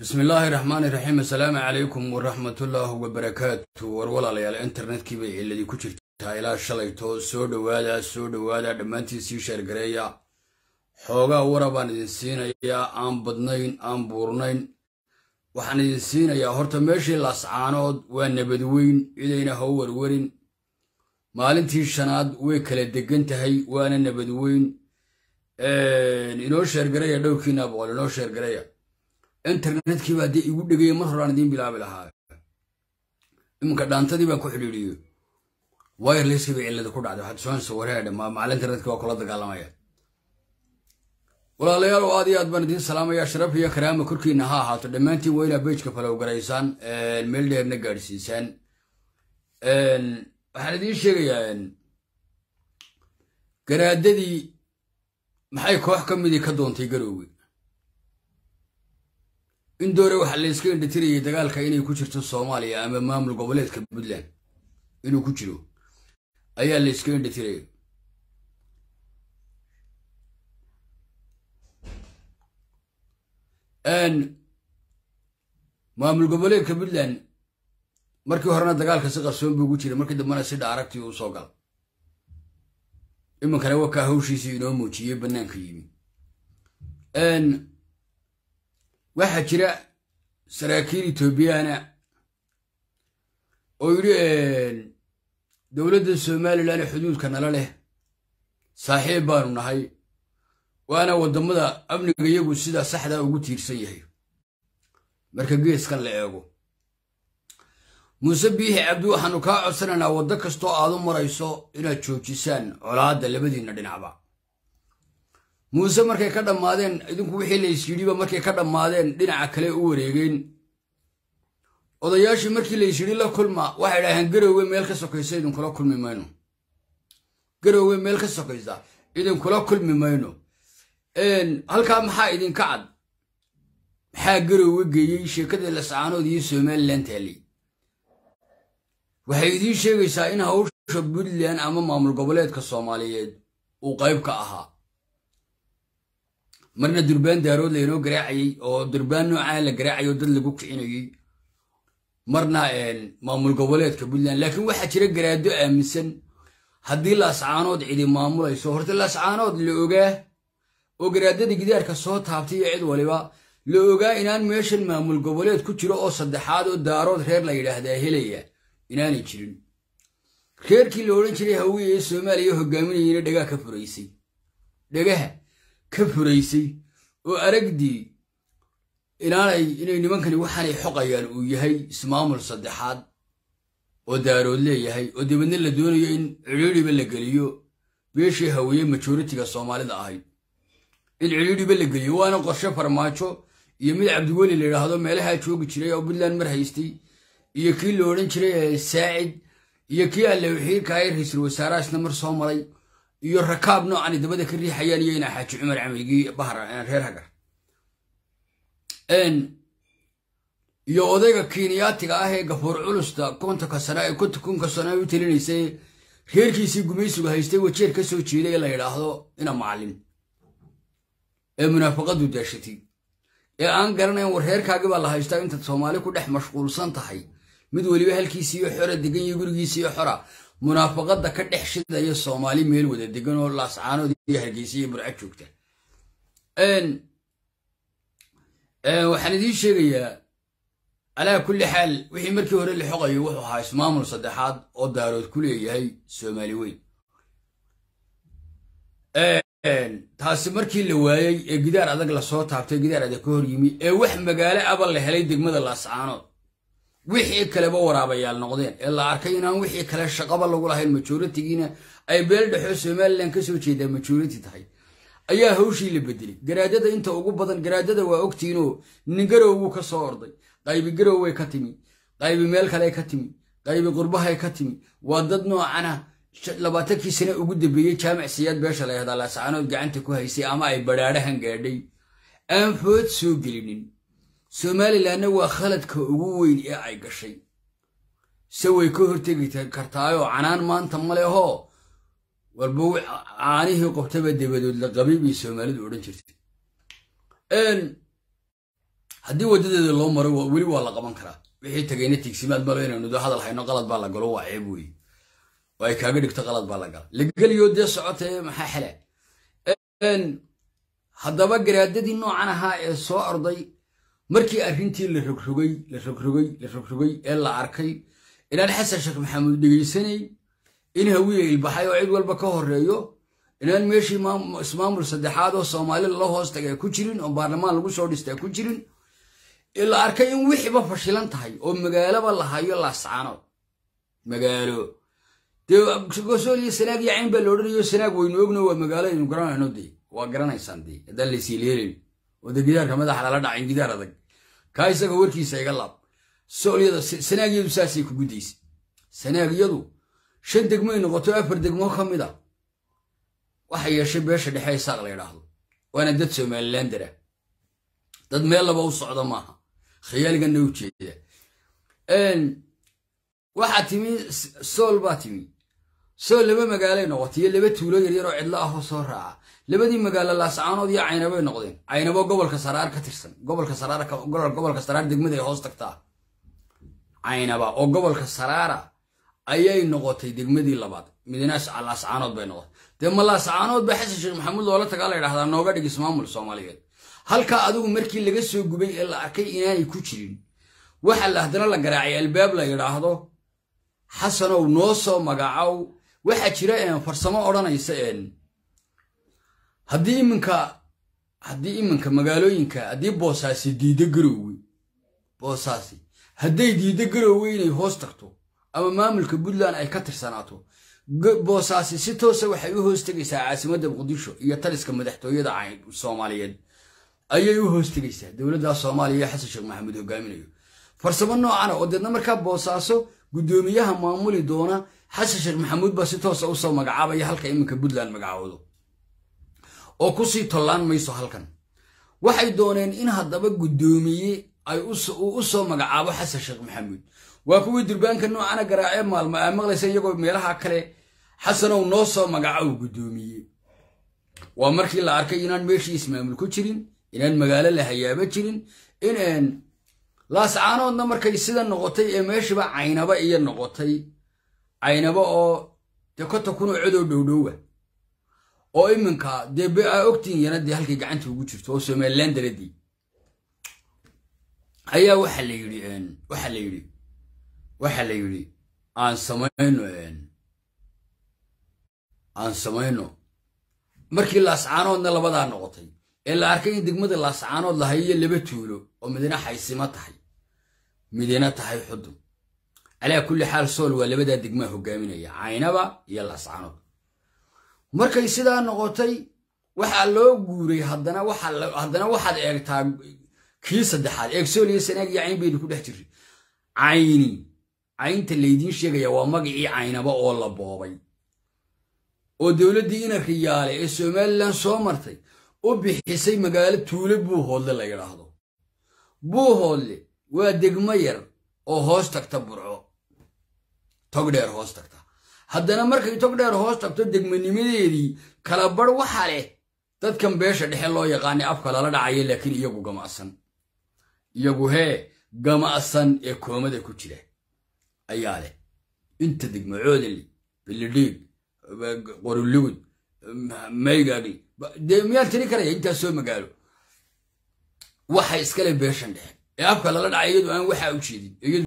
bismi illaahi raxmaani raxiim assalaamu calaykum waraxmatullaahi wabarakaatu war walaalayaal internetkiiba ciladii ku jirtaa ilaa shalayto soo dhowaada soo dhowaada dhammaantiin sii sheergareeya xoogaa wara baan idin siinayaa aan badnayn aan buurnayn waxaan idin siinayaa horta meeshii laascaanood waa nabadweyn idayna ha warwarin maalintii shanaad way kala degan tahay waana nabadweyn inoo sheergareeya dhowrkiina boqol inoo sheergareeya internetkii baa dee igu dhegaya mar horaan idiin bilaabi lahaa iminka dhaantadii baan ku xidhiiriyo wireleskii bay cillada ku dhacday waxaad soonaysa wareedha macala internetkii waa kula dagaalamaya walaalayaal oo aad iyo aad baan idiin salaamayaa sharaf iyo karaama korkiina ha ahaato dhammaantiin waa inaa bejka falow meel dheerna gaadhsiisaan waxaan idiin sheegayaa garaadadii maxay koox ka midii ka doontay garoowe in doore waxaa layska indhatirayay dagaalka inay ku jirto soomaaliya ama maamul goboleedka puntland inuu ku jiro ayaa layska indhatiraya maamul goboleedka puntland markii horena dagaalka si qarsoon buu ugu jiray markii dambena si dhaaragtii uu soo gala iminkana wakaa hawshiisii inoo muujiyey banaanka yimi waxaa jira saraakiil etoobiyana oo yidhi dowladda somalilan xuduudka nala leh saaxiib baanu nahay waana waddamada amniga iyagu sidaa saxdaa ugu tiirsan yahay marka geeskan la eego muuse biixi cabdi waxaannu kaa codsanaynaa waddo kastoo aad u marayso inaad joojisaan colaadda labadiinna dhinacba muuse markay ka dhammaadeen idinku wixii la laysyidhiba markay ka dhammaadeen dhinaca kale u wareegeen odayaashii markii laysyidhi la kulma waxay idhaaheen garowe meel ka sokaysa idinkula kulmi mayno garowe meel ka sokaysa idinkula kulmi mayno halkaa maxaa idinka cad maxaa garowe geeyey sheekadii lascaanood iyo somalilan taallay waxay idiin sheegaysaa in hawsha puntland ama maamul goboleedka soomaaliyeed uu qayb ka ahaa marna durbaan daarood laynoo garaacayey oo durbaan noocaa la garaacayo dad lagu kicinayey marna maamul goboleedka puntland laakiin waxaa jira garaado aaminsan haddii laascaanood cidi maamulayso horta laascaanood la ogaa oo garaadada gidaarka soo taabtay iyo cid waliba la ogaa inaan meeshan maamul goboleed ku jiro oo saddexaad oo daarood reer la yidhaahdaa helaya inaanay jirin reerkii la odhan jiray hawiye ee soomaaliya hogaaminayeyna dhagaa ka furaysay dhagaha ka furaysay oo aragdii inaanay inay nimankani waxaanay xoqayaan uu yahay ismaamul saddexaad oo daarood leeyahay oo dabeedna la doonayo in cidhiidhiba la geliyo meeshii haweeyey majoritiga soomaalida ahayd in cidhiidhiba la geliyo waana qorshe farmaajo iyo mid cabdiweli la yidhaahdo meelahaa joogi jiray oo puntland mar haystay iyo kii la odhan jiray saacid iyo kii alle wixiirkaayay ra-iisul wasaaraha mar soo maray iyo rakaab noocan dabada ka riixayaan iyo inaa xaaji cumar camalgii bahar reer hagar iyo odayga kiniyaatiga ah ee gafuur culusta kontonka sana ee konka sana u telinaysay reerkiisii gumaysigu haystay wajeer ka soo jeeday la yidhaahdo ina macallin ee munaafaqadu daashatay ee aan garanayn war baa la haystaa intaad soomaali ku dhex mashquulsan tahay mid weliba halkiisiiyo xora degan iyo gurigiisiiyo xora munaafaqada ka dhex shidaya soomaali meel wada degan oo laascaanood iyo hargeysa iyo burca joogta waxaan idiin sheegayaa calaa kulli xaal wixii markii hore la xoqayo wuxuu ahaa ismaamul saddexaad oo daarood ku leeyahay soomaali weyn taasi markii la waayey ee gidaar adag lasoo taabtay gidaar adag ka hor yimi ee wax magaalo aba la helay degmada laascaanood wixii kaleba waraabayaal noqdeen ee la arkay inaan wixii kale shaqaba lagu lahayn majoritigiina ay beel dhexoo somalilan kasoo jeedaa majority tahay ayaa hawshii la bedelay garaadada inta ugu badan garaadada waa ogtiinoo ningarow wuu ka soo orday qaybi garow way ka timi qaybi meel kale ka timi qaybi qurbahay ka timi waa dad noocana labaatankii sane ugu dambeeyey jaamac siyaad beesha la yahdaa laascaanood gacanta ku haysay ama ay badhaadhahan gaadhay aan food soo gelinin somalilanna waa khaladka ugu weyn ee ay gashay se way ka hortegi kartaayoo canaan maanta ma leho walba caanihii qobtaba dabadood la qabay soomaalidu odhan jirtay haddii waddadeeda loo maro weli waa la qaban karaa wixii tagayna tigsimaad malo inaynudo hadal hayno qalad baa la galo waa ceeb wey oo kaaga dhigto qalad baa la gala lageliyo dee socota maxaa xele haddaba garaadadii noocan ahaa ee soo orday markii arrintii la rogrogay la rogrogay la rogrogay ee la arkay inaan xasan sheekh maxamuud dhegeysanay in hawiil ilbaxay oo cid walba ka horeeyo inaan meeshii ismaamul saddexaad oo soomaali la hoos tagaa ku jirin oo baarlamaan lagu soo dhistaa ku jirin la arkay in wixiiba fashilan tahay oo magaaloba la hayo laascaano magaalo dee sanaag iyo cayn baa la sanaag waynu ogno waa magaalo aynu garanayno dee waa garanaysaan dee haddaan laysiileelin oode madaxa lala dhacay gidaar adag kaa isaga warkiisa iga laab solyada sanaagyadu saasay ku guddaysay sanaagyadu shan degmoy noqoto afar degmo ka mid a waxa yeeshay beesha dhexe isaaq la ydhaahdo waana dad somalilandara ah. dad meel laba u socda maaha khiyaaligana u jeeda waxaa timi sool baa timi sool laba magaalay noqotay iyo laba tuulo yaryar oo cidlo ahoo soo raaca labadii magaalo laascaanood iyo caynabay noqdeen caynabo gobolka saraar ka tirsan gobolka saraar degmada ay hoos tagtaa caynaba oo gobolka saraara ayay noqotay degmadii labaad midinaas laascaanood bay noqotay dee ma laascaanood ba xasan sheekh maxamuud loola tagaa la ydhahdaa nooga dhig ismaamul soomaaliyeed halkaa adigu markii laga soo gubay ee la arkay inaanay ku jirin waxaa la haddana la garaacay albaab la yidhaahdo xasanow noo soo magacow waxaa jira farsamo odhanaysa haddii iminka haddii iminka magaalooyinka haddii boosaasi diida garowe boosaasi hadday diido garowe inay hoos tagto ama maamulka puntland ay ka tirsanaato boosaasi si toosa ah waxay u hoos tegaysaa caasimadda muqdisho iyo taliska madaxtooyada soomaaliyeed ayay u hoos tegaysaa dowladda soomaaliya xasan sheekh maxamuud hogaaminayo farsamo noocana ah oo deedna markaa boosaaso guddoomiyaha maamuli doona xasan sheekh maxamuud baa si toosa ah usoo magacaabaya halka iminka puntland magacaawdo oo kusii tollaan mayso halkan waxay dooneen in haddaba guddoomiye ay uu u soo magacaabo xasan sheekh maxamuud waa kuwii durbaanka noocana garaacee maalmo aa maqlaysa iyagoo meelaha kale xasanow noo soo magaca uu guddoomiye waa markii la arkay inaan meeshii ismaamul ku jirin inaan magaalo la hayaaba jirin in laascaanoodna markay sida noqotay ee meeshiba caynaba iyo noqotay caynaba oo de kota kunoo codoo dhowdhowa ah oo iminka dee ogtiin yana halkay gacanta ugu jirto oo somalilan daradii ayaa waxa la yidhi waxa la yidhi waxa la yidhi aan samayno aan samayno markii laascaanoodna labadaa noqotay ee la arkay in degmada laascaanood la hayiyo laba tuulo oo midina xaysima tahay midina tahay xudun calaa kulli xaal sool waa labadaa degmaa hogaaminaya caynaba iyo laascaanood markay sidaa noqotay waxaa loo guuray haddana waxaad eegtaa kii saddexaad eegsooniyo sanaag iyo cayn baynu ku dhex jirtay cayni caynta laydiin sheegaya waa magacii caynaba oo la boobay oo dowladdii inarka riyaale ee somalilan soo martay u bixisay magaalo tuule buuhoodle la yidhaahdo hoodle waa degmo yar oo hoos tagta burco tog dheer hoos tagta haddana markay tog dheer hoos tagto degmanimadeedii kala bar waxa leh dadkan beesha dhexe loo yaqaanay afka lala dhacaya laakiin iyagu gamacsan iyagu hee gamacsan ee koomada ku jira ayaa leh inta degmo coodanli bilidhiig qorulugud maygagi dee miyaan tiri karaya intaas soo magaalo waxay iskale beeshan dhexe ee afka lala dhacay iyadu aan waxaa u jeedin